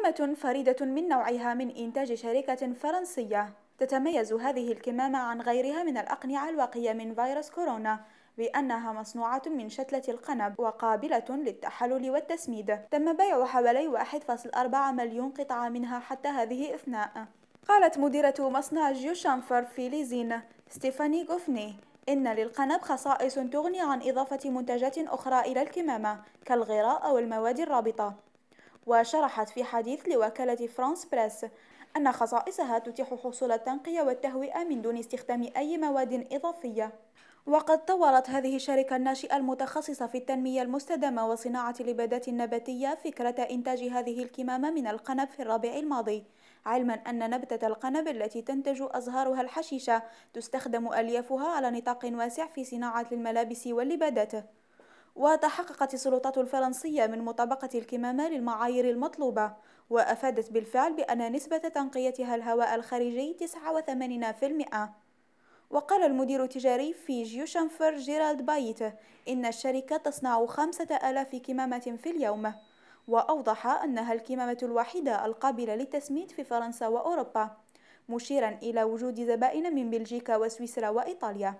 كمامة فريدة من نوعها من إنتاج شركة فرنسية تتميز هذه الكمامة عن غيرها من الأقنعة الواقية من فيروس كورونا بأنها مصنوعة من شتلة القنب وقابلة للتحلل والتسميد تم بيع حوالي 1.4 مليون قطعة منها حتى هذه إثناء قالت مديرة مصنع جيوشانفر في ليزين ستيفاني غوفني إن للقنب خصائص تغني عن إضافة منتجات أخرى إلى الكمامة كالغراء أو المواد الرابطة وشرحت في حديث لوكالة فرانس بريس أن خصائصها تتيح حصول التنقية والتهوئة من دون استخدام أي مواد إضافية وقد طورت هذه الشركة الناشئة المتخصصة في التنمية المستدامة وصناعة الإبادات النباتية فكرة إنتاج هذه الكمامة من القنب في الربيع الماضي علما أن نبتة القنب التي تنتج أزهارها الحشيشة تستخدم أليافها على نطاق واسع في صناعة الملابس واللبادات وتحققت السلطات الفرنسية من مطابقة الكمامة للمعايير المطلوبة وأفادت بالفعل بأن نسبة تنقيتها الهواء الخارجي 89% وقال المدير التجاري في جيوشنفر جيرالد بايت إن الشركة تصنع 5000 كمامة في اليوم وأوضح أنها الكمامة الوحيدة القابلة للتسميد في فرنسا وأوروبا مشيرا إلى وجود زبائن من بلجيكا وسويسرا وإيطاليا